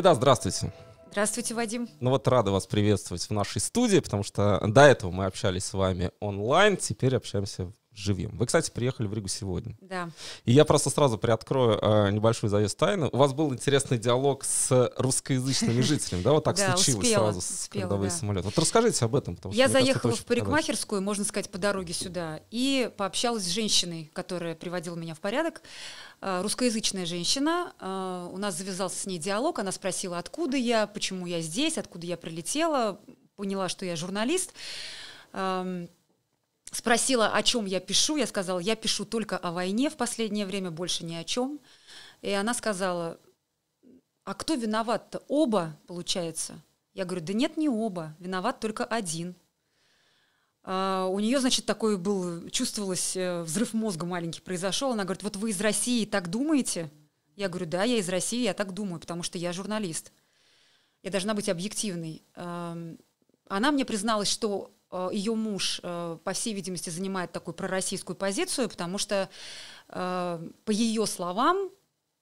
Фарида, здравствуйте. Здравствуйте, Вадим. Ну вот рада вас приветствовать в нашей студии, потому что до этого мы общались с вами онлайн, теперь общаемся живем. Вы, кстати, приехали в Ригу сегодня. Да. И я просто сразу приоткрою э, небольшую завес тайны. У вас был интересный диалог с русскоязычными жителями, да? Вот так случилось сразу с да. самолет. Вот расскажите об этом. я заехала в парикмахерскую, можно сказать, по дороге сюда, и пообщалась с женщиной, которая приводила меня в порядок. А, русскоязычная женщина. А, у нас завязался с ней диалог. Она спросила, откуда я, почему я здесь, откуда я прилетела. Поняла, что я журналист спросила, о чем я пишу, я сказала, я пишу только о войне в последнее время, больше ни о чем. И она сказала, а кто виноват-то? Оба, получается. Я говорю, да нет, не оба, виноват только один. А у нее, значит, такой был, чувствовалось, э, взрыв мозга маленький произошел. Она говорит, вот вы из России так думаете? Я говорю, да, я из России, я так думаю, потому что я журналист. Я должна быть объективной. Она мне призналась, что Э, ее муж, э, по всей видимости, занимает такую пророссийскую позицию, потому что, э, по ее словам,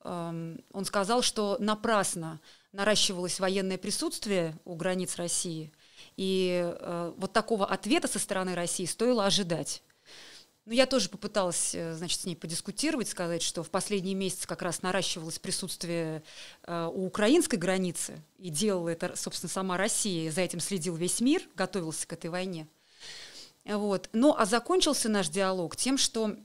он сказал, что напрасно наращивалось военное присутствие у границ России, и вот такого ответа со стороны России стоило ожидать. Но ну, я тоже попыталась, э, значит, с ней подискутировать, сказать, что в последние месяцы как раз наращивалось присутствие э, у украинской границы, и делала это, собственно, сама Россия, и за этим следил весь мир, готовился к этой войне. Вот. Ну, а закончился наш диалог тем, что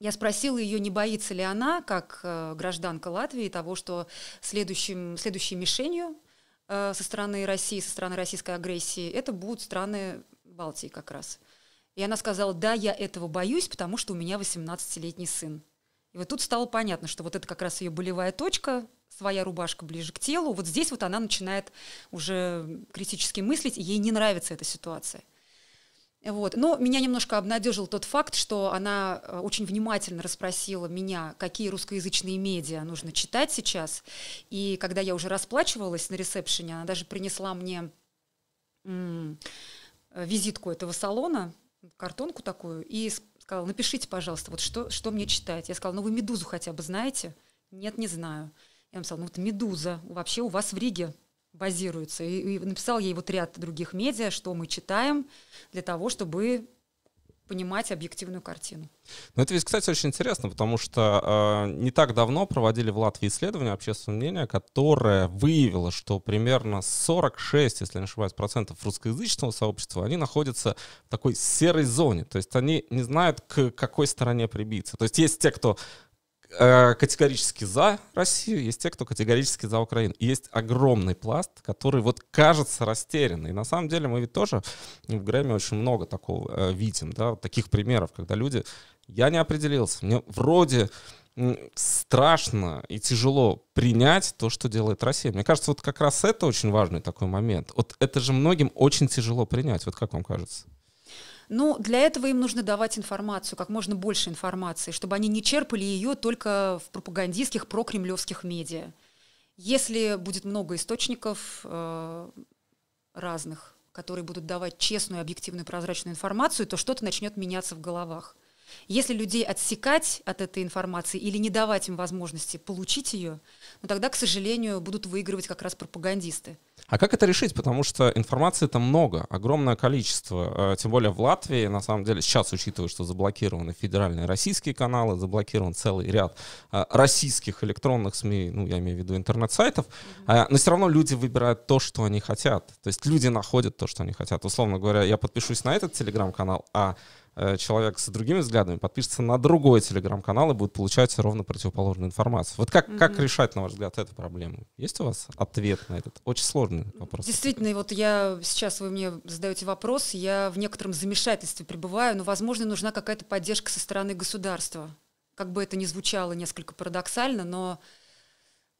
я спросила ее, не боится ли она, как э, гражданка Латвии, того, что следующим, следующей мишенью со стороны России, со стороны российской агрессии, это будут страны Балтии как раз – и она сказала, да, я этого боюсь, потому что у меня 18-летний сын. И вот тут стало понятно, что вот это как раз ее болевая точка, своя рубашка ближе к телу. Вот здесь вот она начинает уже критически мыслить, и ей не нравится эта ситуация. Вот. Но меня немножко обнадежил тот факт, что она э, очень внимательно расспросила меня, какие русскоязычные медиа нужно читать сейчас. И когда я уже расплачивалась на ресепшене, она даже принесла мне э, визитку этого салона, картонку такую и сказал, напишите, пожалуйста, вот что, что мне читать. Я сказала, ну вы «Медузу» хотя бы знаете? Нет, не знаю. Я ему сказала ну вот «Медуза» вообще у вас в Риге базируется. И, и написал ей вот ряд других медиа, что мы читаем для того, чтобы понимать объективную картину. Ну, это ведь, кстати, очень интересно, потому что э, не так давно проводили в Латвии исследование общественного мнения, которое выявило, что примерно 46, если не ошибаюсь, процентов русскоязычного сообщества, они находятся в такой серой зоне, то есть они не знают, к какой стороне прибиться. То есть есть те, кто Э, категорически за Россию, есть те, кто категорически за Украину. И есть огромный пласт, который вот кажется растерянный. на самом деле мы ведь тоже в Грэмми очень много такого э, видим, да, вот таких примеров, когда люди, я не определился, мне вроде страшно и тяжело принять то, что делает Россия. Мне кажется, вот как раз это очень важный такой момент. Вот это же многим очень тяжело принять. Вот как вам кажется? Ну, для этого им нужно давать информацию, как можно больше информации, чтобы они не черпали ее только в пропагандистских прокремлевских медиа. Если будет много источников э, разных, которые будут давать честную, объективную, прозрачную информацию, то что-то начнет меняться в головах. Если людей отсекать от этой информации или не давать им возможности получить ее, но тогда, к сожалению, будут выигрывать как раз пропагандисты. А как это решить? Потому что информации-то много, огромное количество. Э, тем более в Латвии, на самом деле, сейчас, учитывая, что заблокированы федеральные российские каналы, заблокирован целый ряд э, российских электронных СМИ, ну, я имею в виду интернет-сайтов, mm-hmm. но все равно люди выбирают то, что они хотят. То есть люди находят то, что они хотят. Условно говоря, я подпишусь на этот телеграм-канал, а Э, человек с другими взглядами подпишется на другой телеграм-канал и будет получать ровно противоположную информацию. Вот как, mm-hmm. как решать, на ваш взгляд, эту проблему? Есть у вас ответ на этот очень сложный вопрос? Действительно, вот я сейчас вы мне задаете вопрос, я в некотором замешательстве пребываю, но, возможно, нужна какая-то поддержка со стороны государства. Как бы это ни звучало несколько парадоксально, но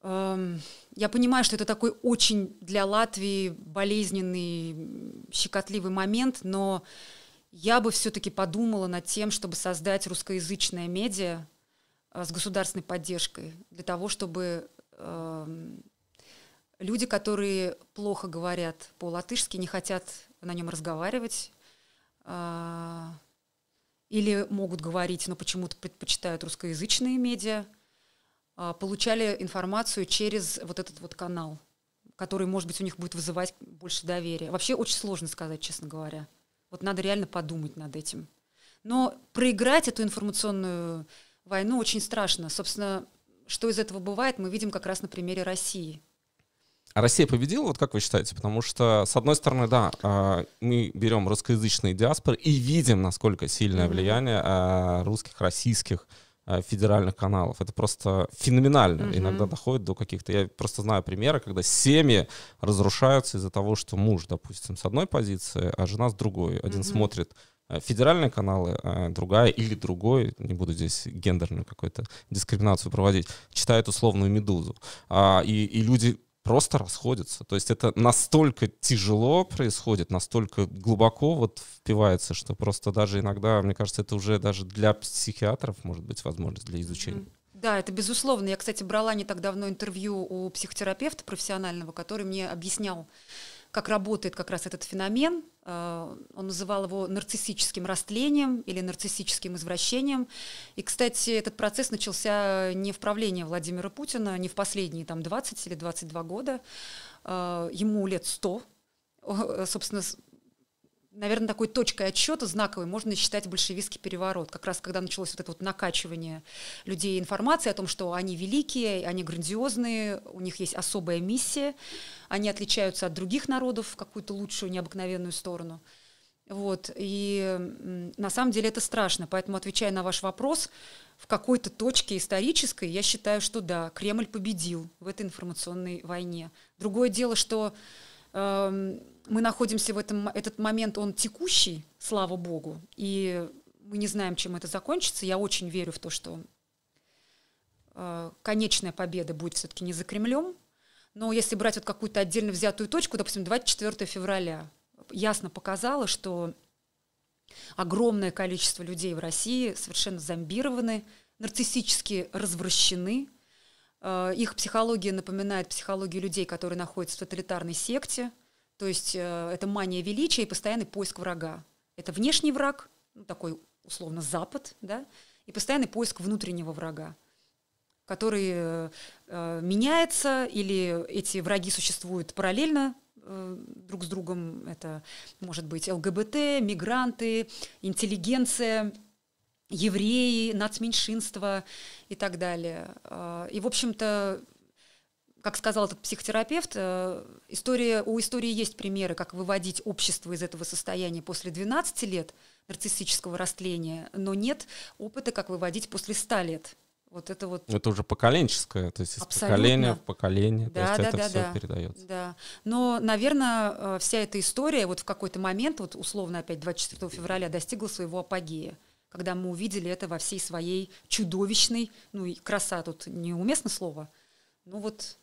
эм, я понимаю, что это такой очень для Латвии болезненный, щекотливый момент, но я бы все-таки подумала над тем, чтобы создать русскоязычное медиа э, с государственной поддержкой, для того, чтобы э, люди, которые плохо говорят по-латышски, не хотят на нем разговаривать, э, или могут говорить, но почему-то предпочитают русскоязычные медиа, э, получали информацию через вот этот вот канал, который, может быть, у них будет вызывать больше доверия. Вообще очень сложно сказать, честно говоря. Вот надо реально подумать над этим. Но проиграть эту информационную войну очень страшно. Собственно, что из этого бывает, мы видим как раз на примере России. А Россия победила, вот как вы считаете? Потому что, с одной стороны, да, а, мы берем русскоязычные диаспоры и видим, насколько сильное влияние а, русских, российских Э, федеральных каналов. Это просто феноменально. Угу. Иногда доходит до каких-то... Я просто знаю примеры, когда семьи разрушаются из-за того, что муж, допустим, с одной позиции, а жена с другой. Один угу. смотрит э, федеральные каналы, а другая или другой, не буду здесь гендерную какую-то дискриминацию проводить, читает условную «Медузу». А, и, и люди просто расходятся. То есть это настолько тяжело происходит, настолько глубоко вот впивается, что просто даже иногда, мне кажется, это уже даже для психиатров может быть возможность для изучения. Да, это безусловно. Я, кстати, брала не так давно интервью у психотерапевта профессионального, который мне объяснял, как работает как раз этот феномен. Э, он называл его нарциссическим растлением или нарциссическим извращением. И, кстати, этот процесс начался не в правлении Владимира Путина, не в последние там, 20 или 22 года. Э, ему лет 100. Собственно, наверное, такой точкой отсчета знаковой можно считать большевистский переворот. Как раз когда началось вот это вот накачивание людей информации о том, что они великие, они грандиозные, у них есть особая миссия, они отличаются от других народов в какую-то лучшую, необыкновенную сторону. Вот. И на самом деле это страшно. Поэтому, отвечая на ваш вопрос, в какой-то точке исторической, я считаю, что да, Кремль победил в этой информационной войне. Другое дело, что Эм, мы находимся в этом, этот момент, он текущий, слава богу, и мы не знаем, чем это закончится. Я очень верю в то, что э, конечная победа будет все-таки не за Кремлем, но если брать вот какую-то отдельно взятую точку, допустим, 24 февраля, ясно показало, что огромное количество людей в России совершенно зомбированы, нарциссически развращены, Э, их психология напоминает психологию людей, которые находятся в тоталитарной секте. То есть э, это мания величия и постоянный поиск врага. Это внешний враг, ну, такой условно Запад, да, и постоянный поиск внутреннего врага, который э, э, меняется, или эти враги существуют параллельно э, друг с другом. Это может быть ЛГБТ, мигранты, интеллигенция – евреи, нацменьшинства и так далее. А, и, в общем-то, как сказал этот психотерапевт, э, история, у истории есть примеры, как выводить общество из этого состояния после 12 лет нарциссического растления, но нет опыта, как выводить после 100 лет. Вот это вот. Это уже поколенческое, то есть из Абсолютно. поколения в поколение, да, то есть да, это да, все да. передается. Да. Но, наверное, э, вся эта история вот в какой-то момент, вот условно опять 24 февраля, достигла своего апогея когда мы увидели это во всей своей чудовищной, ну и краса тут неуместно слово, ну вот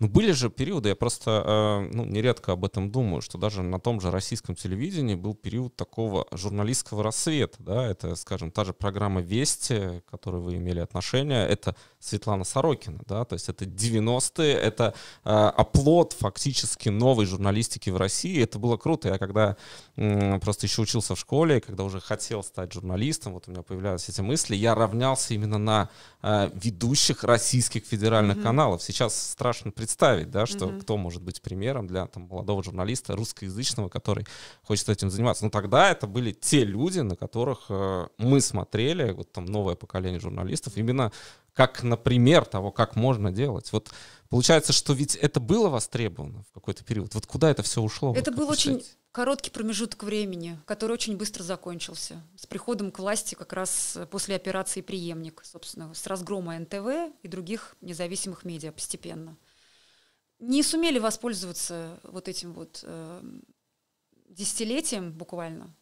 ну, были же периоды, я просто э, ну, нередко об этом думаю, что даже на том же российском телевидении был период такого журналистского рассвета. Да? Это, скажем, та же программа «Вести», к которой вы имели отношение, это Светлана Сорокина. Да? То есть это 90-е, это э, оплот фактически новой журналистики в России. Это было круто. Я когда просто еще учился в школе, когда уже хотел стать журналистом, вот у меня появлялись эти мысли, я равнялся именно на э, ведущих российских федеральных mm-hmm. каналов. Сейчас страшно страшно представить, да, что угу. кто может быть примером для там, молодого журналиста русскоязычного, который хочет этим заниматься. Но ну, тогда это были те люди, на которых э, мы смотрели, вот там новое поколение журналистов, именно как, на пример того, как можно делать. Вот получается, что ведь это было востребовано в какой-то период. Вот куда это все ушло? Это вот, был очень короткий промежуток времени, который очень быстро закончился. С приходом к власти как раз э, после операции «Приемник», собственно, с разгрома НТВ и других независимых медиа постепенно не сумели воспользоваться вот этим вот э, десятилетием буквально.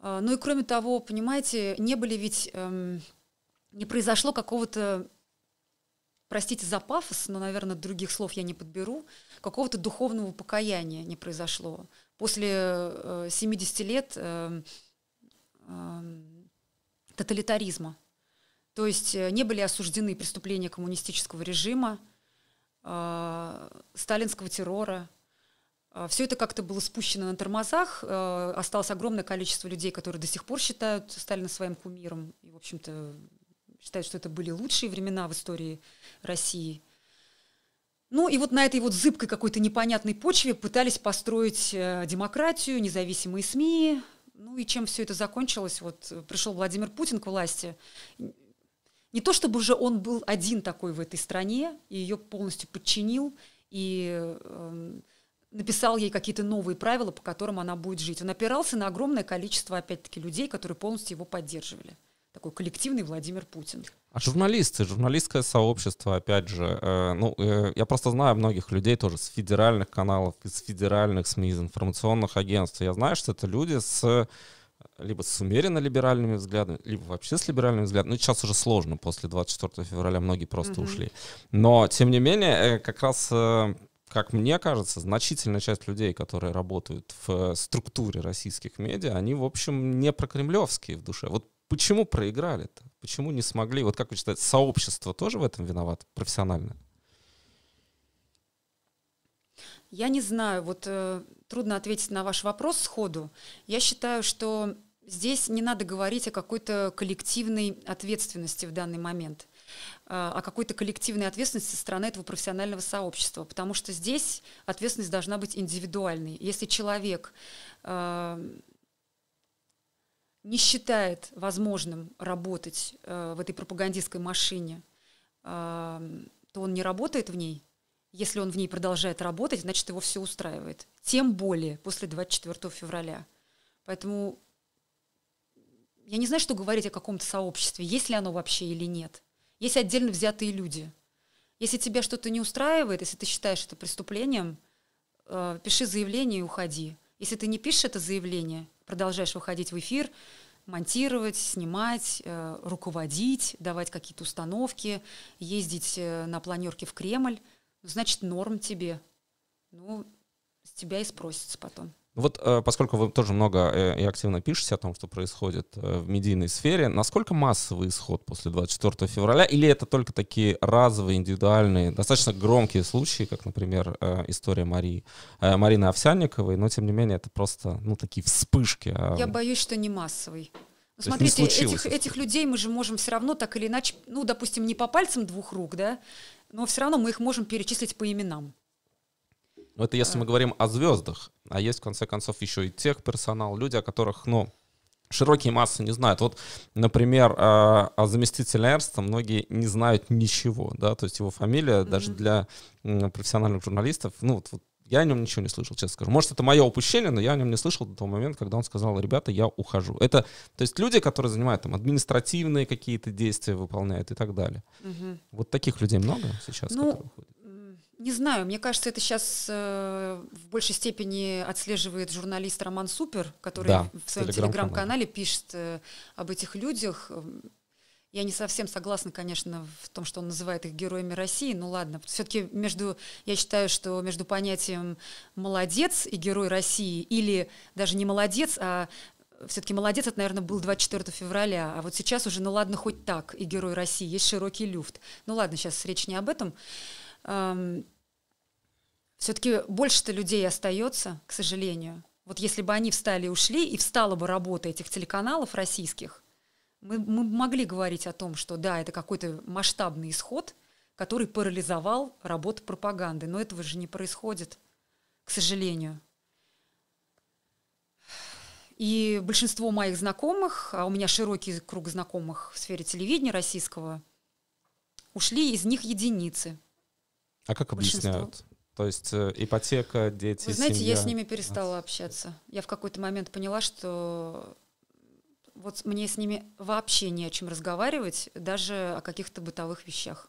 Э, ну и кроме того, понимаете, не были ведь, э, не произошло какого-то, простите за пафос, но, наверное, других слов я не подберу, какого-то духовного покаяния не произошло. После э, 70 лет э, э, тоталитаризма. То есть э, не были осуждены преступления коммунистического режима, Э, сталинского террора. Э, все это как-то было спущено на тормозах. Э, осталось огромное количество людей, которые до сих пор считают Сталина своим кумиром. И, в общем-то, считают, что это были лучшие времена в истории России. Ну и вот на этой вот зыбкой какой-то непонятной почве пытались построить демократию, независимые СМИ. Ну и чем все это закончилось? Вот пришел Владимир Путин к власти не то чтобы же он был один такой в этой стране и ее полностью подчинил и э, написал ей какие-то новые правила, по которым она будет жить. Он опирался на огромное количество, опять-таки, людей, которые полностью его поддерживали. Такой коллективный Владимир Путин. А журналисты, журналистское сообщество, опять же, э, ну, э, я просто знаю многих людей тоже с федеральных каналов, из федеральных СМИ, из информационных агентств. Я знаю, что это люди с либо с умеренно либеральными взглядами, либо вообще с либеральными взглядами. Ну, сейчас уже сложно, после 24 февраля многие просто mm-hmm. ушли. Но, тем не менее, э, как раз, э, как мне кажется, значительная часть людей, которые работают в э, структуре российских медиа, они, в общем, не прокремлевские в душе. Вот почему проиграли-то? Почему не смогли? Вот как вы считаете, сообщество тоже в этом виноват профессионально? Я не знаю, вот э, трудно ответить на ваш вопрос сходу. Я считаю, что Здесь не надо говорить о какой-то коллективной ответственности в данный момент, а, о какой-то коллективной ответственности со стороны этого профессионального сообщества, потому что здесь ответственность должна быть индивидуальной. Если человек а, не считает возможным работать а, в этой пропагандистской машине, то он не работает в ней, если он в ней продолжает работать, значит, его все устраивает. Тем более после 24 февраля. Поэтому я не знаю, что говорить о каком-то сообществе, есть ли оно вообще или нет. Есть отдельно взятые люди. Если тебя что-то не устраивает, если ты считаешь это преступлением, э, пиши заявление и уходи. Если ты не пишешь это заявление, продолжаешь выходить в эфир, монтировать, снимать, э, руководить, давать какие-то установки, ездить э, на планерке в Кремль, ну, значит, норм тебе. Ну, с тебя и спросится потом. Вот э, поскольку вы тоже много э, и активно пишете о том, что происходит э, в медийной сфере, насколько массовый исход после 24 февраля, или это только такие разовые, индивидуальные, достаточно громкие случаи, как, например, история Марии, Марины Овсянниковой, но, тем не менее, это просто, ну, такие вспышки. А Я боюсь, что не массовый. Ну, смотрите, этих, этих людей мы же можем все равно так или иначе, ну, допустим, не по пальцам двух рук, да, но все равно мы их можем перечислить по именам. Но ну, это если мы а. говорим о звездах, а есть, в конце концов, еще и тех персонал, люди, о которых, ну, широкие массы не знают. Вот, например, о а, а заместителе Эрста многие не знают ничего, да, то есть его фамилия mm-hmm. даже для профессиональных журналистов, ну, вот, вот я о нем ничего не слышал, честно скажу. Может, это мое упущение, но я о нем не слышал до того момента, когда он сказал, ребята, я ухожу. Это, то есть, люди, которые занимают там административные какие-то действия, выполняют и так далее. Угу. Вот таких людей много сейчас, ну, которые уходят? Не знаю, мне кажется, это сейчас э, в большей степени отслеживает журналист Роман Супер, который да, в своем телеграм-канале пишет э, об этих людях. Эм, я не совсем согласна, конечно, в том, что он называет их героями России. Ну ладно, все-таки между, я считаю, что между понятием молодец и герой России, или даже не молодец, а э, все-таки молодец, это, наверное, был 24 февраля, а вот сейчас уже, ну ладно, хоть так, и герой России, есть широкий люфт. Ну ладно, сейчас речь не об этом все-таки больше-то людей остается, к сожалению. Вот если бы они встали и ушли, и встала бы работа этих телеканалов российских, мы, мы могли говорить о том, что да, это какой-то масштабный исход, который парализовал работу пропаганды. Но этого же не происходит, к сожалению. И большинство моих знакомых, а у меня широкий круг знакомых в сфере телевидения российского, ушли из них единицы. А как объясняют? То есть э, ипотека, дети, Вы знаете, семья. я с ними перестала общаться. Я в какой-то момент поняла, что вот мне с ними вообще не о чем разговаривать, даже о каких-то бытовых вещах.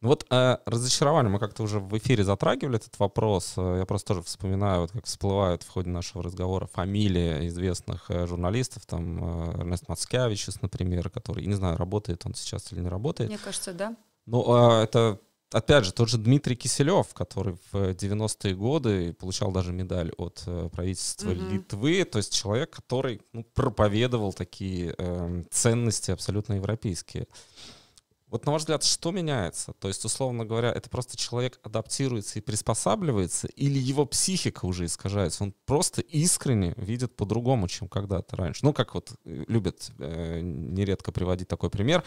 Ну вот э, разочарование, мы как-то уже в эфире затрагивали этот вопрос. Э, я просто тоже вспоминаю, вот как всплывают в ходе нашего разговора фамилии известных э, журналистов, там э, Эрнест Мацкевичус, например, который, не знаю, работает он сейчас или не работает. Мне кажется, да. Ну, э, это Опять же, тот же Дмитрий Киселев, который в 90-е годы получал даже медаль от э, правительства mm-hmm. Литвы, то есть человек, который ну, проповедовал такие э, ценности абсолютно европейские. Вот на ваш взгляд, что меняется? То есть, условно говоря, это просто человек адаптируется и приспосабливается, или его психика уже искажается? Он просто искренне видит по-другому, чем когда-то раньше. Ну, как вот э, любят э, нередко приводить такой пример.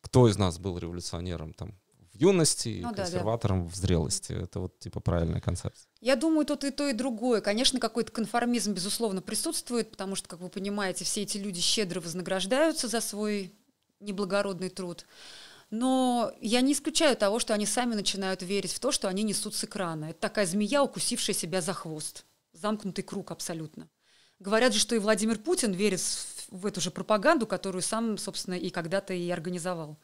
Кто из нас был революционером там юности и ну, консерватором да. в зрелости. Это вот типа правильная концепция. Я думаю, тут и то, и другое. Конечно, какой-то конформизм, безусловно, присутствует, потому что, как вы понимаете, все эти люди щедро вознаграждаются за свой неблагородный труд. Но я не исключаю того, что они сами начинают верить в то, что они несут с экрана. Это такая змея, укусившая себя за хвост. Замкнутый круг абсолютно. Говорят же, что и Владимир Путин верит в эту же пропаганду, которую сам, собственно, и когда-то и организовал.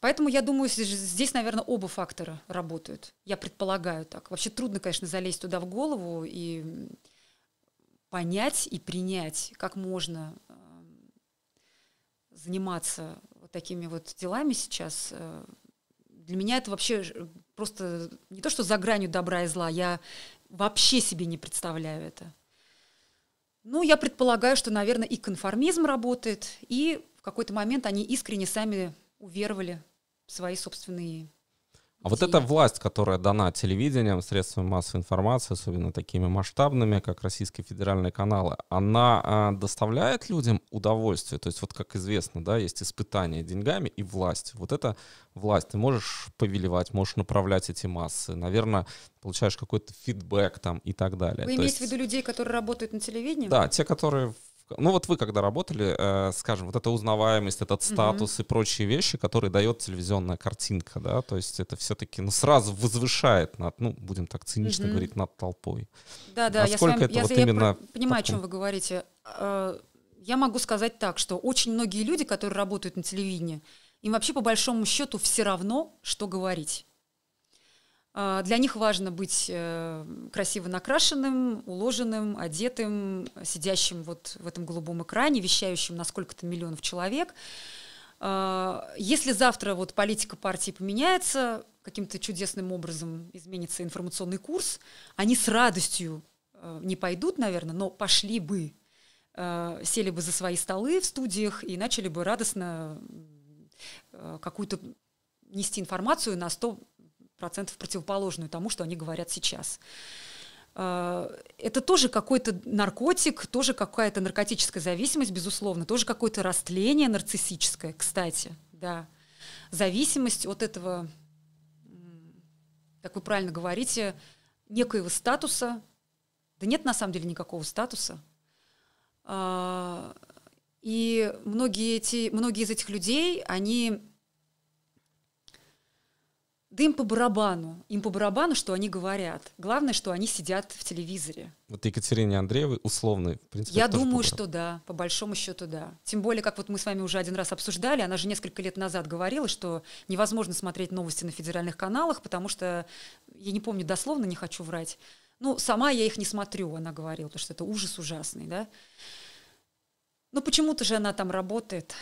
Поэтому я думаю, здесь, наверное, оба фактора работают. Я предполагаю так. Вообще трудно, конечно, залезть туда в голову и понять и принять, как можно заниматься вот такими вот делами сейчас. Э, для меня это вообще просто не то, что за гранью добра и зла, я вообще себе не представляю это. Ну, я предполагаю, что, наверное, и конформизм работает, и какой-то момент они искренне сами уверовали в свои собственные а вот эта власть, которая дана телевидением, средствами массовой информации, особенно такими масштабными, как российские федеральные каналы, она э, доставляет людям удовольствие. То есть вот как известно, да, есть испытания деньгами и власть. Вот эта власть, ты можешь повелевать, можешь направлять эти массы, наверное, получаешь какой-то фидбэк там и так далее. Вы имеете есть... в виду людей, которые работают на телевидении? Да, те, которые ну вот вы когда работали, э, скажем, вот эта узнаваемость, этот статус mm-hmm. и прочие вещи, которые дает телевизионная картинка, да, то есть это все-таки ну, сразу возвышает над, ну будем так цинично mm-hmm. говорить, над толпой. Да, да, Насколько я, с вами, это я, вот я именно понимаю, о чем вы говорите. Э, я могу сказать так, что очень многие люди, которые работают на телевидении, им вообще по большому счету все равно, что говорить. А, для них важно быть э, красиво накрашенным, уложенным, одетым, сидящим вот в этом голубом экране, вещающим на сколько-то миллионов человек. А, если завтра вот политика партии поменяется, каким-то чудесным образом изменится информационный курс, они с радостью э, не пойдут, наверное, но пошли бы, э, сели бы за свои столы в студиях и начали бы радостно какую-то нести информацию на 100 процентов противоположную тому, что они говорят сейчас. Э, это тоже какой-то наркотик, тоже какая-то наркотическая зависимость, безусловно, тоже какое-то растление нарциссическое, кстати, да. Зависимость от этого, как вы правильно говорите, некоего статуса, да нет на самом деле никакого статуса. Э, и многие, эти, многие из этих людей, они да им по барабану. Им по барабану, что они говорят. Главное, что они сидят в телевизоре. Вот Екатерине Андреевой условный, в принципе. Я думаю, что да, по большому счету да. Тем более, как вот мы с вами уже один раз обсуждали, она же несколько лет назад говорила, что невозможно смотреть новости на федеральных каналах, потому что, я не помню дословно, не хочу врать, ну, сама я их не смотрю, она говорила, потому что это ужас ужасный, да. Но почему-то же она там работает.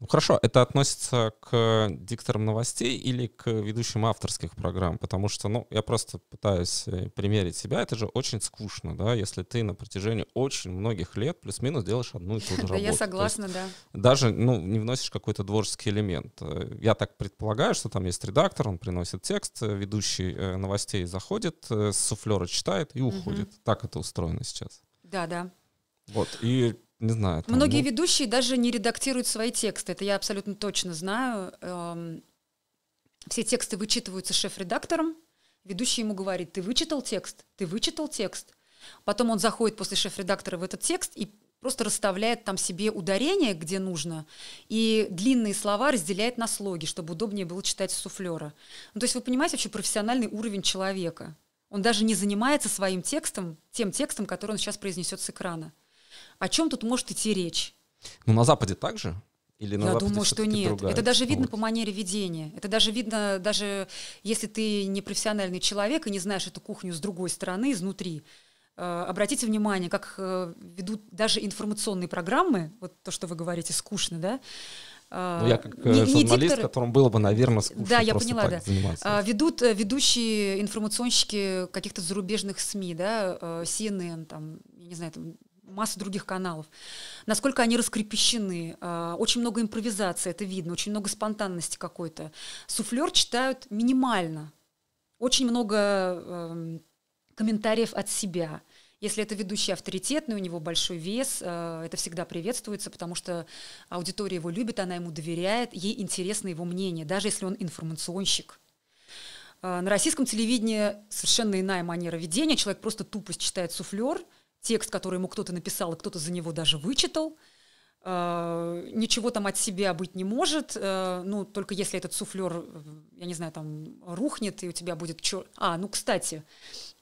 Ну хорошо, это относится к дикторам новостей или к ведущим авторских программ? Потому что, ну, я просто пытаюсь э, примерить себя, это же очень скучно, да, если ты на протяжении очень многих лет плюс-минус делаешь одну и ту же работу. Да, я согласна, да. Даже, ну, не вносишь какой-то творческий элемент. Э, я так предполагаю, что там есть редактор, он приносит текст, э, ведущий новостей заходит, с суфлера читает и уходит. Так это устроено сейчас. Да, да. Вот, и не знаю. Там, Многие ну... ведущие даже не редактируют свои тексты, это я абсолютно точно знаю. Эм, все тексты вычитываются шеф-редактором, ведущий ему говорит, ты вычитал текст, ты вычитал текст. Потом он заходит после шеф-редактора в этот текст и просто расставляет там себе ударение, где нужно, и длинные слова разделяет на слоги, чтобы удобнее было читать с суфлера. Ну, то есть вы понимаете вообще профессиональный уровень человека. Он даже не занимается своим текстом, тем текстом, который он сейчас произнесет с экрана. О чем тут может идти речь? Ну, на Западе также? Или на Я Западе думаю, что нет. Другая? Это даже видно вот. по манере ведения. Это даже видно, даже если ты не профессиональный человек и не знаешь эту кухню с другой стороны, изнутри. Э, обратите внимание, как э, ведут даже информационные программы, вот то, что вы говорите, скучно, да? Э, ну, я как не, журналист, не диктор... которому было бы, наверное, скучно Да, я поняла, да. Заниматься. Ведут ведущие информационщики каких-то зарубежных СМИ, да, CNN, там, я не знаю, там, масса других каналов. Насколько они раскрепещены, а, очень много импровизации, это видно, очень много спонтанности какой-то. Суфлер читают минимально, очень много эм, комментариев от себя. Если это ведущий авторитетный, у него большой вес, э, это всегда приветствуется, потому что аудитория его любит, она ему доверяет, ей интересно его мнение, даже если он информационщик. Э, на российском телевидении совершенно иная манера ведения. Человек просто тупость читает суфлер – текст, который ему кто-то написал, и кто-то за него даже вычитал. Э, ничего там от себя быть не может, э, ну, только если этот суфлер, я не знаю, там, рухнет, и у тебя будет... Чер... А, ну, кстати,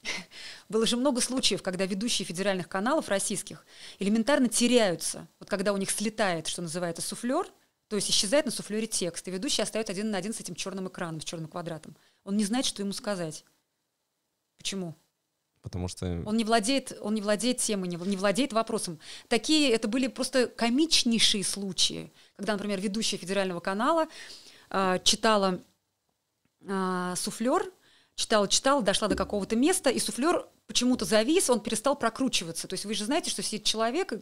было же много случаев, когда ведущие федеральных каналов российских элементарно теряются. Вот когда у них слетает, что называется, суфлер, то есть исчезает на суфлере текст, и ведущий остается один на один с этим черным экраном, с черным квадратом. Он не знает, что ему сказать. Почему? потому что... Он не владеет, он не владеет темой, не, владеет вопросом. Такие, это были просто комичнейшие случаи, когда, например, ведущая федерального канала э, читала э, суфлер, читала, читала, дошла до какого-то места, и суфлер почему-то завис, он перестал прокручиваться. То есть вы же знаете, что сидит человек,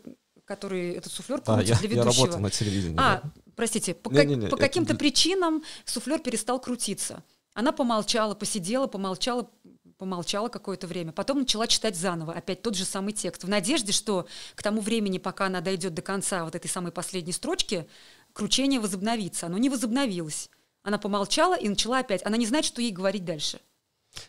который этот суфлер крутит а, для ведущего. Я работал на телевидении. А, да? простите, по, не, не, не, по каким-то это... причинам суфлер перестал крутиться. Она помолчала, посидела, помолчала, помолчала какое-то время, потом начала читать заново, опять тот же самый текст, в надежде, что к тому времени, пока она дойдет до конца вот этой самой последней строчки, кручение возобновится. Оно не возобновилось. Она помолчала и начала опять. Она не знает, что ей говорить дальше.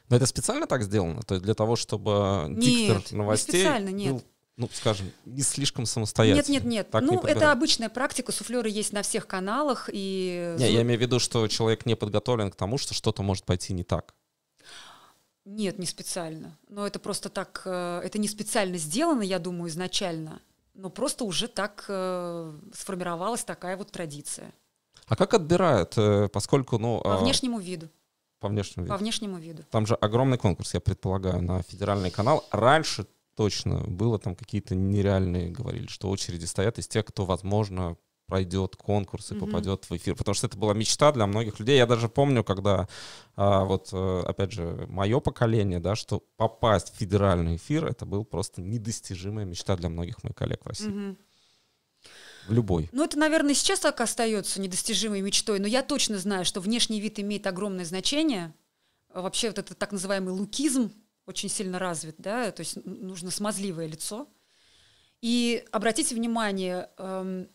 Но это специально так сделано? То есть для того, чтобы нет, диктор новостей не специально, нет. был ну, скажем, не слишком самостоятельно. Нет, нет, нет. Так ну, не это обычная практика. Суфлеры есть на всех каналах и. Не, я имею в виду, что человек не подготовлен к тому, что что-то может пойти не так. Нет, не специально. Но это просто так, э, это не специально сделано, я думаю, изначально, но просто уже так э, сформировалась такая вот традиция. А как отбирают, э, поскольку, ну... По а, внешнему виду. По внешнему виду. По внешнему виду. Там же огромный конкурс, я предполагаю, на федеральный канал. Раньше точно было там какие-то нереальные, говорили, что очереди стоят из тех, кто, возможно, пройдет конкурс и mm-hmm. попадет в эфир. Потому что это была мечта для многих людей. Я даже помню, когда а, вот, э, опять же, мое поколение, да, что попасть в федеральный эфир, это был просто недостижимая мечта для многих моих коллег в России. Mm-hmm. В любой. Ну, это, наверное, сейчас так остается недостижимой мечтой, но я точно знаю, что внешний вид имеет огромное значение. Вообще вот этот так называемый лукизм очень сильно развит, да, то есть нужно смазливое лицо. И обратите внимание, эм,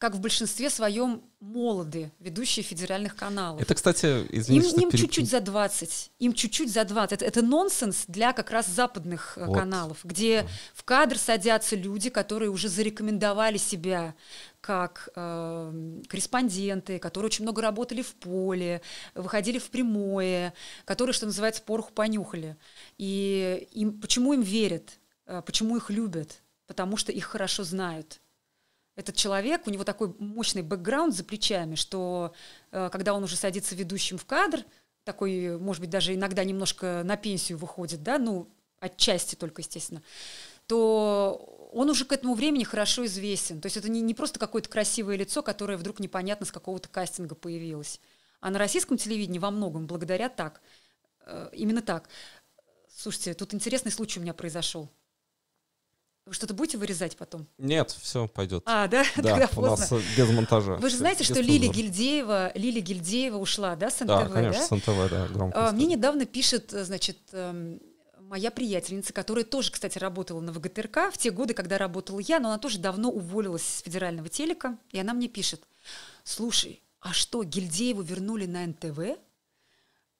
как в большинстве своем молоды, ведущие федеральных каналов. Это, кстати, извините, Им, им переп... чуть-чуть за 20, им чуть-чуть за 20. Это, это нонсенс для как раз западных э, вот. каналов, где да. в кадр садятся люди, которые уже зарекомендовали себя как э, корреспонденты, которые очень много работали в поле, выходили в прямое, которые, что называется, пороху понюхали. И им, почему им верят? Э, почему их любят? Потому что их хорошо знают этот человек, у него такой мощный бэкграунд за плечами, что э, когда он уже садится ведущим в кадр, такой, может быть, даже иногда немножко на пенсию выходит, да, ну, отчасти только, естественно, то он уже к этому времени хорошо известен. То есть это не, не просто какое-то красивое лицо, которое вдруг непонятно с какого-то кастинга появилось. А на российском телевидении во многом благодаря так. Э, именно так. Слушайте, тут интересный случай у меня произошел. Вы что-то будете вырезать потом? Нет, все пойдет. А, да? да Тогда поздно. У нас э, без монтажа. Вы же знаете, что Лили Гильдеева, Лили Гильдеева ушла, да, с НТВ? Да, конечно, да? с НТВ, да, громко. А, мне недавно пишет, э, значит, эм, моя приятельница, которая тоже, кстати, работала на ВГТРК в те годы, когда работала я, но она тоже давно уволилась с федерального телека, и она мне пишет, слушай, а что, Гильдееву вернули на НТВ?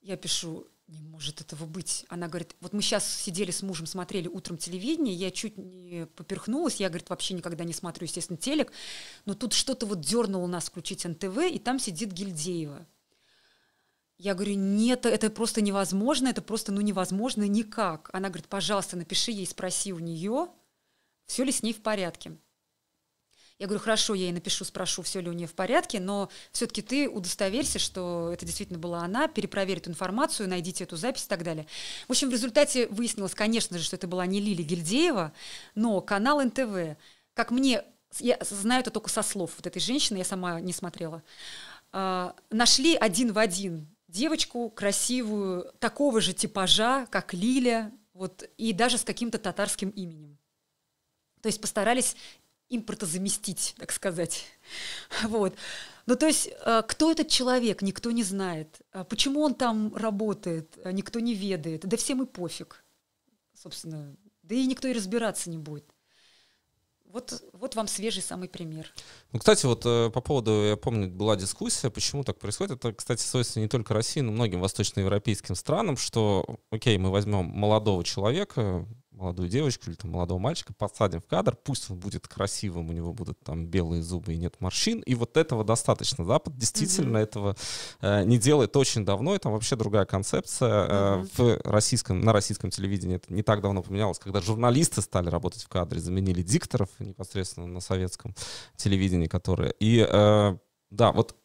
Я пишу, не может этого быть. Она говорит, вот мы сейчас сидели с мужем, смотрели утром телевидение, я чуть не поперхнулась, я, говорит, вообще никогда не смотрю, естественно, телек, но тут что-то вот дернуло нас включить НТВ, и там сидит Гильдеева. Я говорю, нет, это просто невозможно, это просто, ну, невозможно никак. Она говорит, пожалуйста, напиши ей, спроси у нее, все ли с ней в порядке. Я говорю, хорошо, я ей напишу, спрошу, все ли у нее в порядке, но все-таки ты удостоверься, что это действительно была она, перепроверь эту информацию, найдите эту запись и так далее. В общем, в результате выяснилось, конечно же, что это была не Лили Гильдеева, но канал НТВ, как мне, я знаю это только со слов вот этой женщины, я сама не смотрела, а, нашли один в один девочку красивую, такого же типажа, как Лиля, вот, и даже с каким-то татарским именем. То есть постарались импорта заместить, так сказать. Вот. Ну, то есть, э, кто этот человек, никто не знает. А почему он там работает, э, никто не ведает. Да всем и пофиг, собственно. Да и никто и разбираться не будет. Вот, вот вам свежий самый пример. Ну, кстати, вот э, по поводу, я помню, была дискуссия, почему так происходит. Это, кстати, свойственно не только России, но многим восточноевропейским странам, что, окей, мы возьмем молодого человека, молодую девочку или там, молодого мальчика подсадим в кадр, пусть он будет красивым, у него будут там белые зубы и нет морщин, и вот этого достаточно. Запад действительно mm-hmm. этого э, не делает очень давно, и там вообще другая концепция. mm-hmm. в российском, на российском телевидении это не так давно поменялось, когда журналисты стали работать в кадре, заменили дикторов непосредственно на советском телевидении, которые... И э, да, вот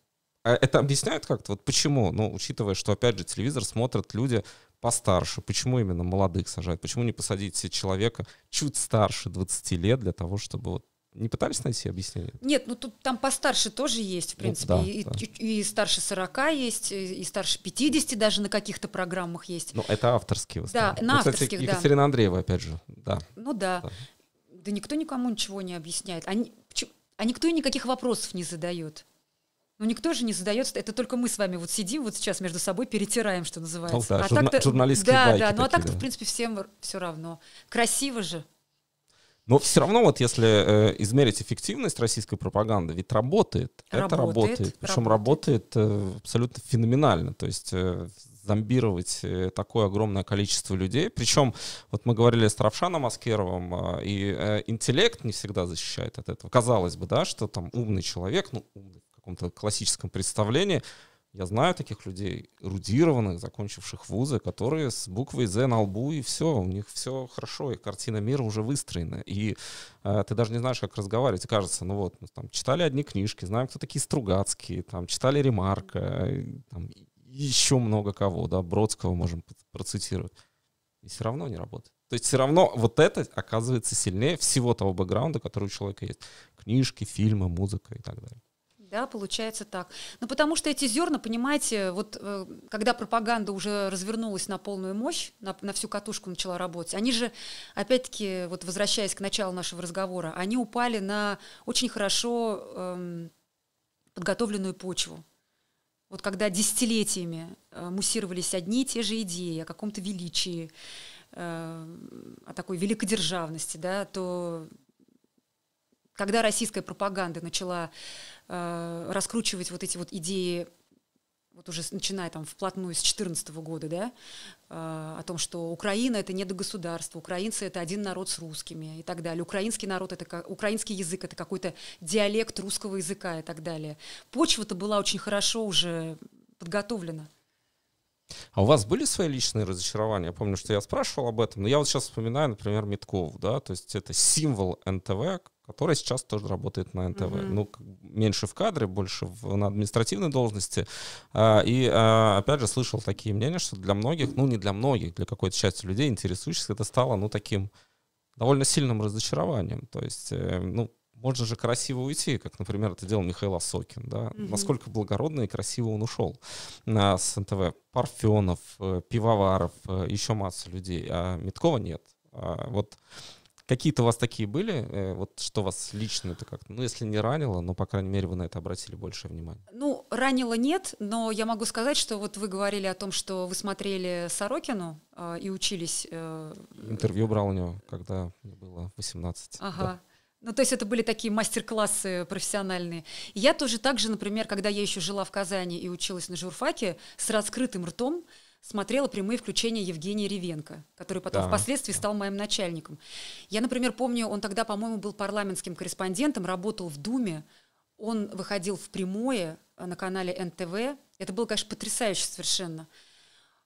а это объясняет как-то, вот почему, ну, учитывая, что, опять же, телевизор смотрят люди постарше? Почему именно молодых сажают? Почему не посадить себе человека чуть старше 20 лет для того, чтобы вот не пытались найти объяснение? Нет, ну тут там постарше тоже есть, в ну принципе. Ну, да, и, да. И, и старше 40 есть, и, старше 50 даже на каких-то программах есть. Ну, это авторские в основном. Да, на ну, кстати, авторских, Екатерина да. Екатерина Андреева, опять же, да. Ну да. да. Да никто никому ничего не объясняет. Они, а никто и никаких вопросов не задает. Ну, никто же не задается, это только мы с вами вот сидим, вот сейчас между собой перетираем, что называется. Ну, да, а журна- так журналистские Да, байки да, ну а так-то, да. в принципе, всем все равно. Красиво же. Но все равно вот если э, измерить эффективность российской пропаганды, ведь работает. работает это работает. Причем работает, работает э, абсолютно феноменально. То есть э, зомбировать э, такое огромное количество людей. Причем, вот мы говорили с Равшаном Аскеровым, э, и э, интеллект не всегда защищает от этого. Казалось бы, да, что там умный человек, ну, умный каком-то классическом представлении. Я знаю таких людей, эрудированных, закончивших вузы, которые с буквой «З» на лбу, и все, у них все хорошо, и картина мира уже выстроена. И э, ты даже не знаешь, как разговаривать. И кажется, ну вот, мы ну там читали одни книжки, знаем, кто такие Стругацкие, там читали Ремарка, э, и, там, еще много кого, да, Бродского можем процитировать. И все равно не работает. То есть все равно вот это оказывается сильнее всего того бэкграунда, который у человека есть. Книжки, фильмы, музыка и так далее. Да, получается так. Ну, потому что эти зерна, понимаете, вот э, когда пропаганда уже развернулась на полную мощь, на, на всю катушку начала работать, они же, опять-таки, вот возвращаясь к началу нашего разговора, они упали на очень хорошо эм, подготовленную почву. Вот когда десятилетиями э, муссировались одни и те же идеи о каком-то величии, э, о такой великодержавности, да, то когда российская пропаганда начала э, раскручивать вот эти вот идеи, вот уже начиная там вплотную с 2014 года, да, э, о том, что Украина это не до государства, украинцы это один народ с русскими и так далее, украинский народ это украинский язык это какой-то диалект русского языка и так далее. Почва-то была очень хорошо уже подготовлена. А у вас были свои личные разочарования? Я помню, что я спрашивал об этом, но я вот сейчас вспоминаю, например, Митков, да, то есть это символ НТВ, которая сейчас тоже работает на НТВ. Угу. Ну, меньше в кадре, больше в, на административной должности. А, и, а, опять же, слышал такие мнения, что для многих, ну, не для многих, для какой-то части людей, интересующихся, это стало, ну, таким довольно сильным разочарованием. То есть, э, ну, можно же красиво уйти, как, например, это делал Михаил Осокин, да, угу. насколько благородно и красиво он ушел а, с НТВ. Парфенов, э, пивоваров, э, еще масса людей, а Миткова нет. А, вот Какие-то у вас такие были? Э, вот что вас лично это как-то, ну, если не ранило, но, по крайней мере, вы на это обратили больше внимания? Ну, ранило нет, но я могу сказать, что вот вы говорили о том, что вы смотрели Сорокину э, и учились... Э... Интервью брал у него, когда мне было 18. Ага. Да. Ну, то есть это были такие мастер-классы профессиональные. Я тоже так же, например, когда я еще жила в Казани и училась на журфаке, с раскрытым ртом смотрела прямые включения Евгения Ревенко, который потом да. впоследствии стал моим начальником. Я, например, помню, он тогда, по-моему, был парламентским корреспондентом, работал в Думе, он выходил в прямое э, на канале НТВ. Это было, конечно, потрясающе совершенно.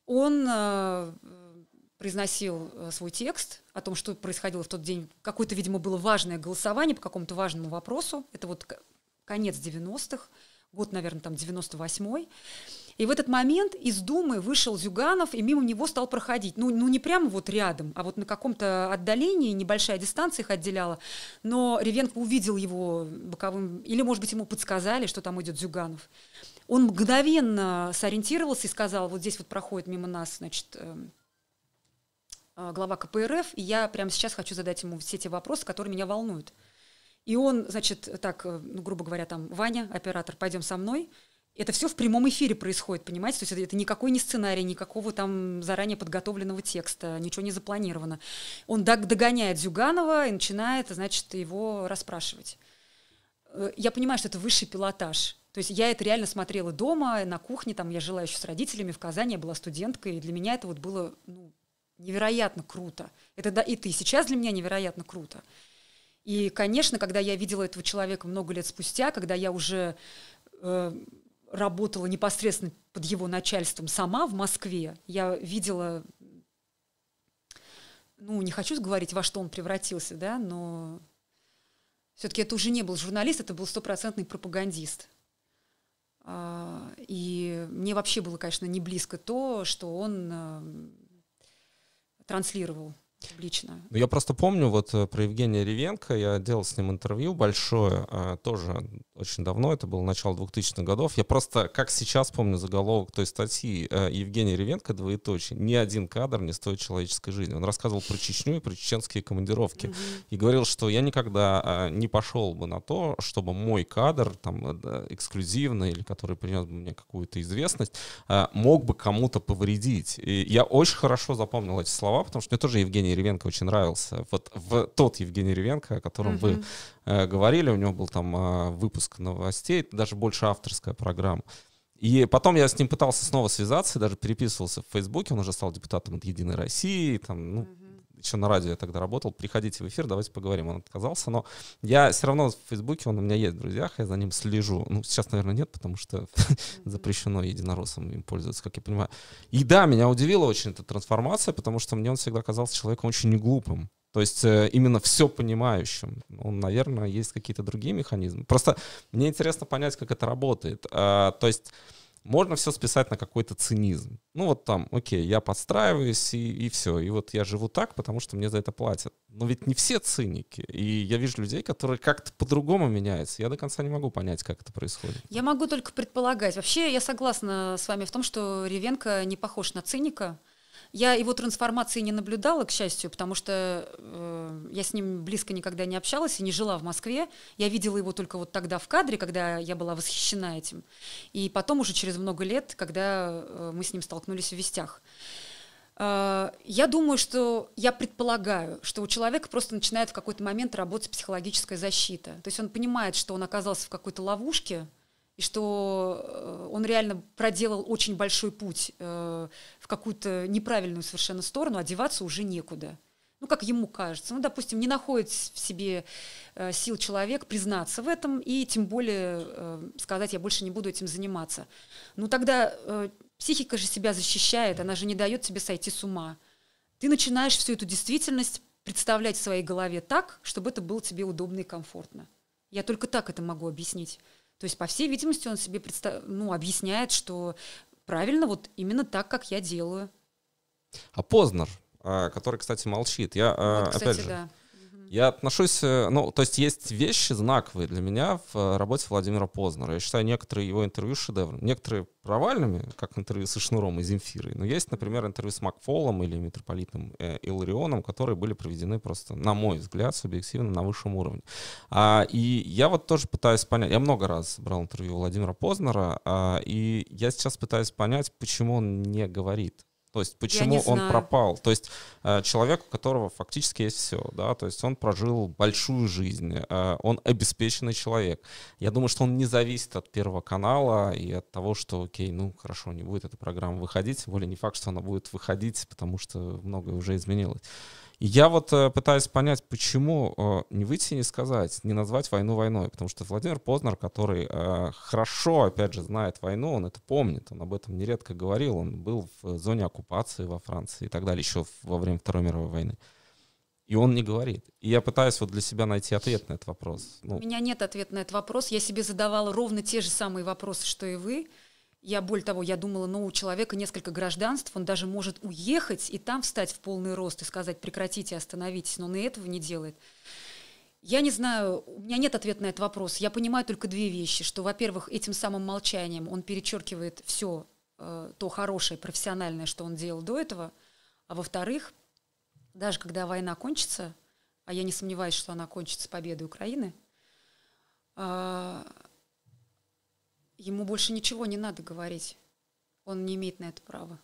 Он э, произносил э, свой текст о том, что происходило в тот день. Какое-то, видимо, было важное голосование по какому-то важному вопросу. Это вот конец 90-х, год, наверное, там 98-й. И в этот момент из Думы вышел Зюганов, и мимо него стал проходить. Ну, ну не прямо вот рядом, а вот на каком-то отдалении, небольшая дистанция их отделяла. Но Ревенко увидел его боковым, или, может быть, ему подсказали, что там идет Зюганов. Он мгновенно сориентировался и сказал, вот здесь вот проходит мимо нас, значит, э, э, глава КПРФ, и я прямо сейчас хочу задать ему все те вопросы, которые меня волнуют. И он, значит, так, э, ну, грубо говоря, там, Ваня, оператор, пойдем со мной это все в прямом эфире происходит, понимаете? То есть это, это никакой не сценарий, никакого там заранее подготовленного текста, ничего не запланировано. Он догоняет Зюганова и начинает, значит, его расспрашивать. Э, я понимаю, что это высший пилотаж. То есть я это реально смотрела дома, на кухне, там я жила еще с родителями в Казани, я была студенткой, и для меня это вот было ну, невероятно круто. Это да, и ты сейчас для меня невероятно круто. И, конечно, когда я видела этого человека много лет спустя, когда я уже э, работала непосредственно под его начальством сама в Москве, я видела, ну, не хочу говорить, во что он превратился, да, но все-таки это уже не был журналист, это был стопроцентный пропагандист. А, и мне вообще было, конечно, не близко то, что он э, транслировал публично. Ну, я просто помню вот э, про Евгения Ревенко, я делал с ним интервью большое, а, тоже очень давно, это было начало 2000-х годов. Я просто, как сейчас помню заголовок той статьи э, Евгения Ревенко, двоеточие, ни один кадр не стоит человеческой жизни. Он рассказывал про Чечню и про чеченские командировки. Угу. И говорил, что я никогда а, не пошел бы на то, чтобы мой кадр, там, э, эксклюзивный или который принес бы мне какую-то известность, а, мог бы кому-то повредить. И я очень хорошо запомнил эти слова, потому что мне тоже Евгений Евгений Ревенко очень нравился. Вот в тот Евгений Ревенко, о котором угу. вы э, говорили, у него был там э, выпуск новостей, даже больше авторская программа. И потом я с ним пытался снова связаться, даже переписывался в Фейсбуке, он уже стал депутатом от «Единой России», там, ну, еще на радио я тогда работал, приходите в эфир, давайте поговорим. Он отказался, но я все равно в Фейсбуке, он у меня есть в друзьях, я за ним слежу. Ну, сейчас, наверное, нет, потому что запрещено единороссам им пользоваться, как я понимаю. И да, меня удивила очень эта трансформация, потому что мне он всегда казался человеком очень неглупым. То есть э, именно все понимающим. Он, наверное, есть какие-то другие механизмы. Просто мне интересно понять, как это работает. А, то есть можно все списать на какой-то цинизм. Ну вот там, окей, я подстраиваюсь и, и все. И вот я живу так, потому что мне за это платят. Но ведь не все циники. И я вижу людей, которые как-то по-другому меняются. Я до конца не могу понять, как это происходит. Я могу только предполагать. Вообще я согласна с вами в том, что Ревенко не похож на циника. Я его трансформации не наблюдала, к счастью, потому что э, я с ним близко никогда не общалась и не жила в Москве. Я видела его только вот тогда в кадре, когда я была восхищена этим. И потом уже через много лет, когда э, мы с ним столкнулись в вестях. Э, я думаю, что я предполагаю, что у человека просто начинает в какой-то момент работать психологическая защита. То есть он понимает, что он оказался в какой-то ловушке, и что э, он реально проделал очень большой путь э, в какую-то неправильную совершенно сторону, одеваться а уже некуда. Ну, как ему кажется. Ну, допустим, не находит в себе э, сил человек признаться в этом и тем более сказать, я больше не буду этим заниматься. Ну, тогда психика же себя защищает, она же не дает тебе сойти с ума. Ты начинаешь всю эту действительность представлять в своей голове так, чтобы это было тебе удобно и комфортно. Я только так это могу объяснить. То есть, по всей видимости, он себе представ... ну, объясняет, что правильно вот именно так, как я делаю. А Познер, а, который, кстати, молчит. Я, а, вот, опять же, да. Я отношусь, э, ну, то есть есть вещи знаковые для меня в э, работе Владимира Познера. Я считаю некоторые его интервью шедеврами, некоторые провальными, как интервью со Шнуром и Земфирой. Но есть, например, интервью с Макфолом или Митрополитом э, Иларионом, которые были проведены просто, на мой взгляд, субъективно на высшем уровне. А, и я вот тоже пытаюсь понять, я много раз брал интервью Владимира Познера, а, и я сейчас пытаюсь понять, почему он не говорит то есть почему он пропал? То есть э, человек, у которого фактически есть все, да, то есть он прожил большую жизнь, э, он обеспеченный человек. Я думаю, что он не зависит от Первого канала и от того, что, окей, ну хорошо, не будет эта программа выходить, тем более не факт, что она будет выходить, потому что многое уже изменилось. Я вот э, пытаюсь понять, почему э, не выйти и не сказать, не назвать войну войной, потому что Владимир Познер, который э, хорошо, опять же, знает войну, он это помнит, он об этом нередко говорил, он был в зоне оккупации во Франции и так далее еще во время Второй мировой войны. И он не говорит. И я пытаюсь вот для себя найти ответ на этот вопрос. Ну. У меня нет ответа на этот вопрос. Я себе задавала ровно те же самые вопросы, что и вы. Я, более того, я думала, ну, у человека несколько гражданств, он даже может уехать и там встать в полный рост и сказать, прекратите, остановитесь, но он и этого не делает. Я не знаю, у меня нет ответа на этот вопрос. Я понимаю только две вещи, что, во-первых, этим самым молчанием он перечеркивает все э, то хорошее, профессиональное, что он делал до этого, а во-вторых, даже когда война кончится, а я не сомневаюсь, что она кончится победой Украины, э, Ему больше ничего не надо говорить. Он не имеет на это права.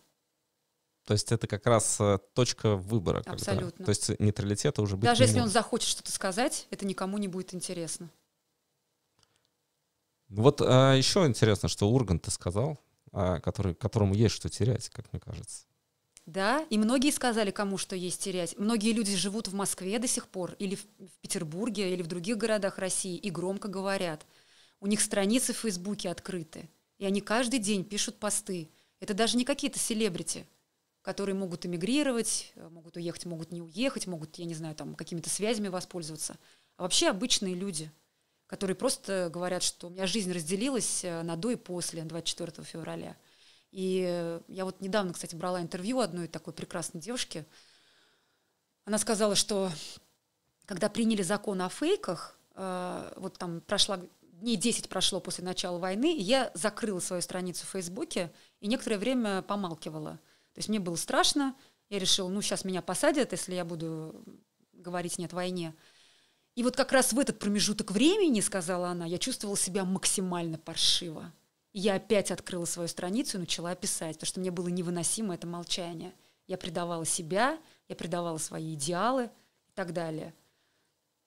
То есть это как раз э, точка выбора. Абсолютно. Когда. То есть нейтралитета уже быть Даже если он захочет что-то сказать, это никому не будет интересно. Вот а, еще интересно, что Ургант ты сказал, а, который, которому есть что терять, как мне кажется. Да, и многие сказали, кому что есть терять. Многие люди живут в Москве до сих пор, или в Петербурге, или в других городах России, и громко говорят – у них страницы в Фейсбуке открыты, и они каждый день пишут посты. Это даже не какие-то селебрити, которые могут эмигрировать, могут уехать, могут не уехать, могут, я не знаю, там какими-то связями воспользоваться. А вообще обычные люди, которые просто говорят, что у меня жизнь разделилась э, на до и после 24 февраля. И э, я вот недавно, кстати, брала интервью одной такой прекрасной девушки. Она сказала, что когда приняли закон о фейках, э, вот там прошла дней 10 прошло после начала войны, и я закрыла свою страницу в Фейсбуке и некоторое время помалкивала. То есть мне было страшно, я решила, ну, сейчас меня посадят, если я буду говорить «нет войне». И вот как раз в этот промежуток времени, сказала она, я чувствовала себя максимально паршиво. И я опять открыла свою страницу и начала писать, потому что мне было невыносимо это молчание. Я предавала себя, я предавала свои идеалы и так далее –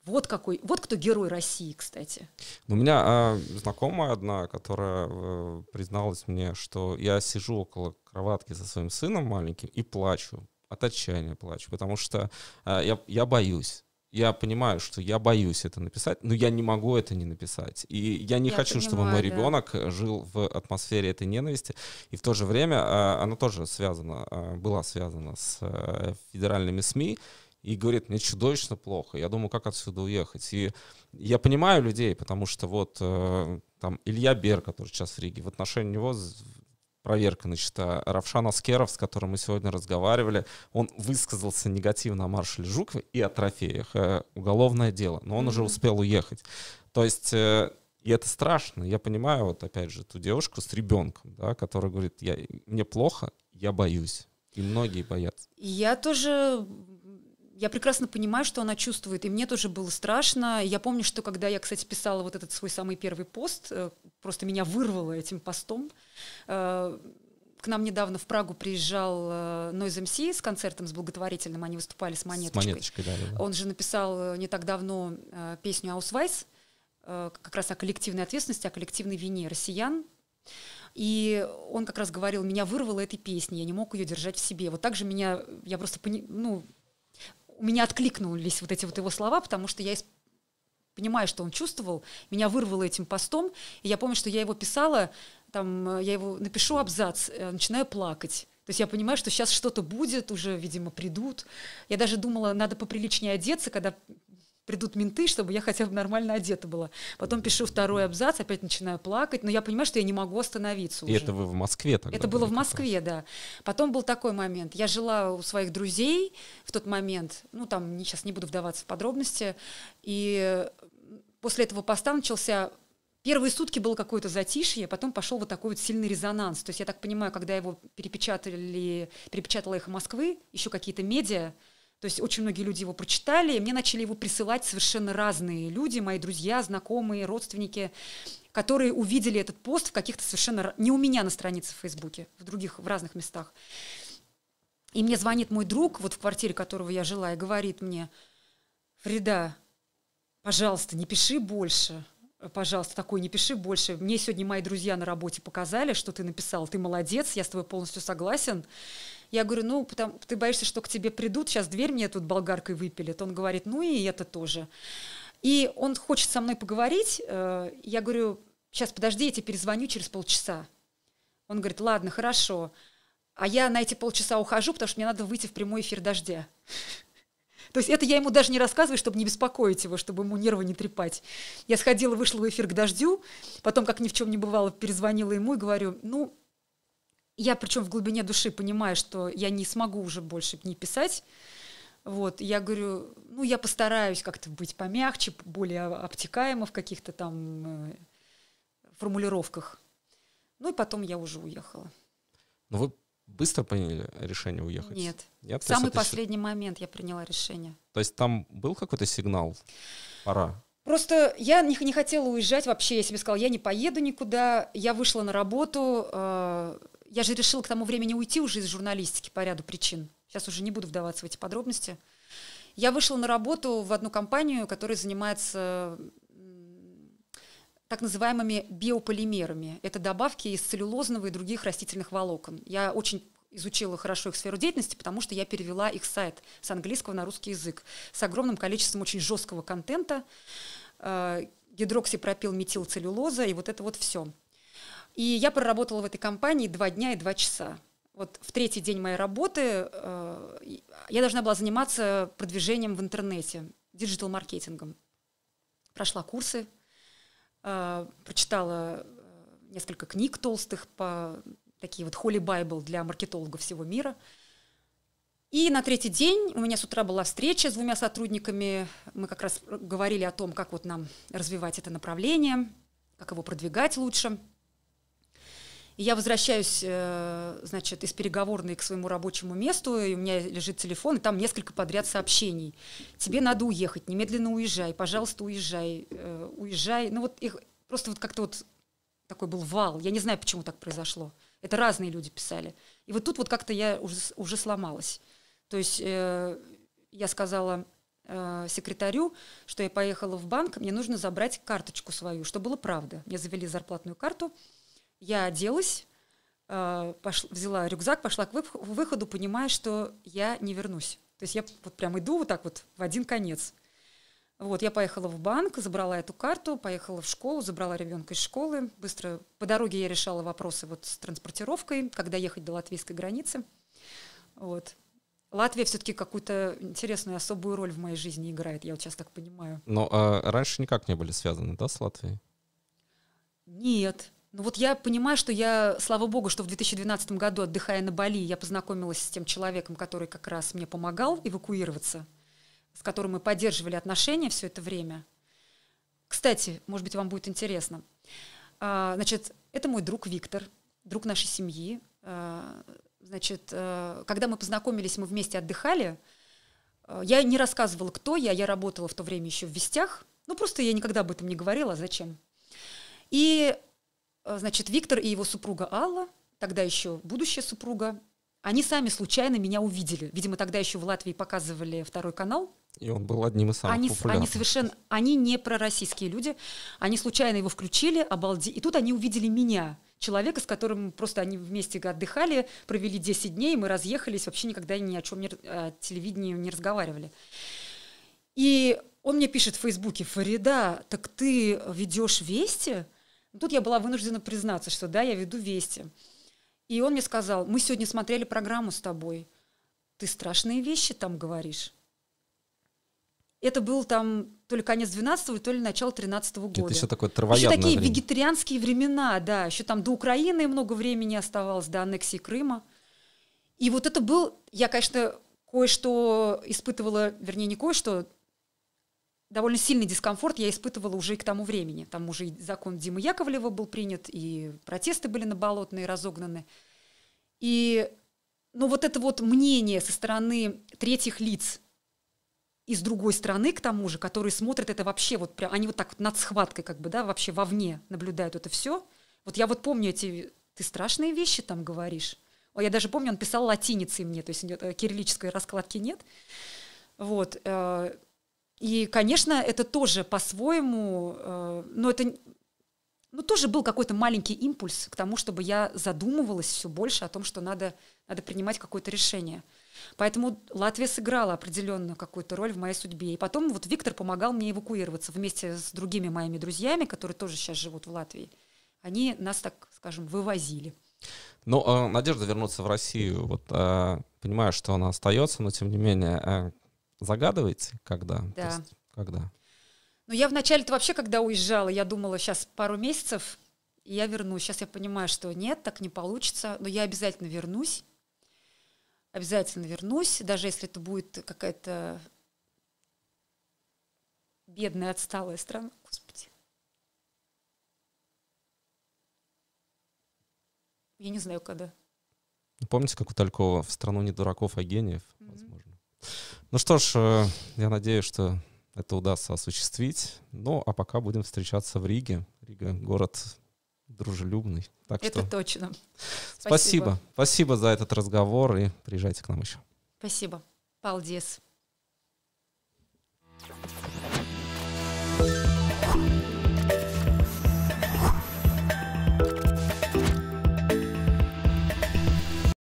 вот какой, вот кто герой России, кстати. У меня а, знакомая одна, которая а, призналась мне, что я сижу около кроватки со своим сыном маленьким и плачу, от отчаяния плачу, потому что а, я, я боюсь я понимаю, что я боюсь это написать, но я не могу это не написать. И я не я хочу, понимаю, чтобы мой да. ребенок жил в атмосфере этой ненависти. И в то же время а, она тоже связана, была связана с э, федеральными СМИ и говорит, мне чудовищно плохо, я думаю, как отсюда уехать. И я понимаю людей, потому что вот э, там Илья Бер, который сейчас в Риге, в отношении него проверка начата. Равшан Аскеров, с которым мы сегодня разговаривали, он высказался негативно о маршале Жукове и о трофеях. Э, уголовное дело, но он mm-hmm. уже успел уехать. То есть э, и это страшно. Я понимаю, вот опять же, ту девушку с ребенком, да, которая говорит, я, мне плохо, я боюсь. И многие боятся. Я тоже я прекрасно понимаю, что она чувствует, и мне тоже было страшно. Я помню, что когда я, кстати, писала вот этот свой самый первый пост, э, просто меня вырвало этим постом. Э, к нам недавно в Прагу приезжал э, Noise MC с концертом, с благотворительным, они выступали с монеточкой. С монеточкой да, да. Он же написал не так давно песню «Аусвайс», как раз о коллективной ответственности, о коллективной вине россиян. И он как раз говорил, меня вырвало этой песни, я не мог ее держать в себе. Вот так же меня, я просто, пони, ну, у меня откликнулись вот эти вот его слова, потому что я понимаю, что он чувствовал, меня вырвало этим постом, и я помню, что я его писала, там, э, я его напишу абзац, э, начинаю плакать. То есть я понимаю, что сейчас что-то будет, уже, видимо, придут. Я даже думала, надо поприличнее одеться, когда придут менты, чтобы я хотя бы нормально одета была. Потом пишу второй абзац, опять начинаю плакать, но я понимаю, что я не могу остановиться уже. И это вы в Москве тогда? Это было в Москве, да. Потом был такой момент. Я жила у своих друзей в тот момент, ну там сейчас не буду вдаваться в подробности, и после этого поста начался Первые сутки было какое-то затишье, потом пошел вот такой вот сильный резонанс. То есть я так понимаю, когда его перепечатали, перепечатала их Москвы, еще какие-то медиа, то есть очень многие люди его прочитали, и мне начали его присылать совершенно разные люди, мои друзья, знакомые, родственники, которые увидели этот пост в каких-то совершенно... Не у меня на странице в Фейсбуке, в других, в разных местах. И мне звонит мой друг, вот в квартире которого я жила, и говорит мне, Фрида, пожалуйста, не пиши больше. Пожалуйста, такой не пиши больше. Мне сегодня мои друзья на работе показали, что ты написал. Ты молодец, я с тобой полностью согласен. Я говорю, ну, потому, ты боишься, что к тебе придут, сейчас дверь мне тут болгаркой выпилит. Он говорит, ну и это тоже. И он хочет со мной поговорить. Э, я говорю, сейчас подожди, я тебе перезвоню через полчаса. Он говорит, ладно, хорошо. А я на эти полчаса ухожу, потому что мне надо выйти в прямой эфир дождя. То есть это я ему даже не рассказываю, чтобы не беспокоить его, чтобы ему нервы не трепать. Я сходила, вышла в эфир к дождю, потом, как ни в чем не бывало, перезвонила ему и говорю, ну, я причем в глубине души понимаю, что я не смогу уже больше не писать. Вот, я говорю, ну, я постараюсь как-то быть помягче, более обтекаемо в каких-то там э, формулировках. Ну и потом я уже уехала. Ну вы быстро приняли решение уехать? Нет. Нет? самый последний еще... момент я приняла решение. То есть там был какой-то сигнал? Пора. Просто я не, не хотела уезжать вообще. Я себе сказала, я не поеду никуда. Я вышла на работу, э, я же решила к тому времени уйти уже из журналистики по ряду причин. Сейчас уже не буду вдаваться в эти подробности. Я вышла на работу в одну компанию, которая занимается так называемыми биополимерами. Это добавки из целлюлозного и других растительных волокон. Я очень изучила хорошо их сферу деятельности, потому что я перевела их сайт с английского на русский язык с огромным количеством очень жесткого контента, э, гидроксипропилметилцеллюлоза и вот это вот все – и я проработала в этой компании два дня и два часа. Вот в третий день моей работы э, я должна была заниматься продвижением в интернете, диджитал-маркетингом. Прошла курсы, э, прочитала э, несколько книг толстых по такие вот holy bible для маркетологов всего мира. И на третий день у меня с утра была встреча с двумя сотрудниками. Мы как раз говорили о том, как вот нам развивать это направление, как его продвигать лучше я возвращаюсь, э, значит, из переговорной к своему рабочему месту, и у меня лежит телефон, и там несколько подряд сообщений. Тебе надо уехать, немедленно уезжай, пожалуйста, уезжай, э, уезжай. Ну вот их просто вот как-то вот такой был вал. Я не знаю, почему так произошло. Это разные люди писали. И вот тут вот как-то я уже, уже сломалась. То есть э, я сказала э, секретарю, что я поехала в банк, мне нужно забрать карточку свою, что было правда. Мне завели зарплатную карту, я оделась, а, пошла, взяла рюкзак, пошла к выходу, понимая, что я не вернусь. То есть я вот прям иду вот так вот в один конец. Вот, я поехала в банк, забрала эту карту, поехала в школу, забрала ребенка из школы. Быстро по дороге я решала вопросы вот с транспортировкой, когда ехать до латвийской границы. Вот. Латвия все-таки какую-то интересную особую роль в моей жизни играет, я вот сейчас так понимаю. Но ну, а раньше никак не были связаны, да, с Латвией? Нет, ну вот я понимаю, что я, слава богу, что в 2012 году, отдыхая на Бали, я познакомилась с тем человеком, который как раз мне помогал эвакуироваться, с которым мы поддерживали отношения все это время. Кстати, может быть, вам будет интересно. А, значит, это мой друг Виктор, друг нашей семьи. А, значит, э, когда мы познакомились, мы вместе отдыхали. Э, я не рассказывала, кто я, я работала в то время еще в вестях. Ну, просто я никогда об этом не говорила, а зачем. И Э, значит, Виктор и его супруга Алла, тогда еще будущая супруга, они сами случайно меня увидели. Видимо, тогда еще в Латвии показывали второй канал. И он был одним из самых они, популярных. Они совершенно, они не пророссийские люди. Они случайно его включили, обалди. И тут они увидели меня, человека, с которым просто они вместе отдыхали, провели 10 дней, мы разъехались, вообще никогда ни о чем не, о телевидении не разговаривали. И он мне пишет в Фейсбуке, Фарида, так ты ведешь вести? Ну, тут я была вынуждена признаться, что да, я веду вести. И он мне сказал, мы сегодня смотрели программу с тобой. Ты страшные вещи там говоришь. Это был там то ли конец 12-го, то ли начало 13-го года. Это еще такое травоядное Еще такие время. вегетарианские времена, да. Еще там до Украины много времени оставалось, до аннексии Крыма. И вот это был... Я, конечно, кое-что испытывала, вернее, не кое-что, довольно сильный дискомфорт я испытывала уже и к тому времени. Там уже и закон Димы Яковлева был принят, и протесты были на болотные разогнаны. И ну, вот это вот мнение со стороны третьих лиц и с другой стороны, к тому же, которые смотрят это вообще вот прям, они вот так вот над схваткой как бы, да, вообще вовне наблюдают это все. Вот я вот помню эти, ты страшные вещи там говоришь. Я даже помню, он писал латиницей мне, то есть э, кириллической раскладки нет. Вот. Э, и, конечно, это тоже по-своему, э, но это ну, тоже был какой-то маленький импульс к тому, чтобы я задумывалась все больше о том, что надо, надо принимать какое-то решение. Поэтому Латвия сыграла определенную какую-то роль в моей судьбе. И потом вот Виктор помогал мне эвакуироваться вместе с другими моими друзьями, которые тоже сейчас живут в Латвии. Они нас, так скажем, вывозили. Ну, а надежда вернуться в Россию, вот э, понимаю, что она остается, но тем не менее, э, загадываете, когда? Да. Есть, когда? Ну, я вначале-то вообще, когда уезжала, я думала, сейчас пару месяцев, и я вернусь. Сейчас я понимаю, что нет, так не получится, но я обязательно вернусь. Обязательно вернусь, даже если это будет какая-то бедная, отсталая страна. Господи. Я не знаю, когда. Помните, как у Талькова «В страну не дураков, а гениев»? Mm-hmm. Ну что ж, э, я надеюсь, что это удастся осуществить. Ну, а пока будем встречаться в Риге. Рига — город дружелюбный. Так это что... точно. Спасибо. Спасибо. Спасибо за этот разговор и приезжайте к нам еще. Спасибо. Палдес. thank you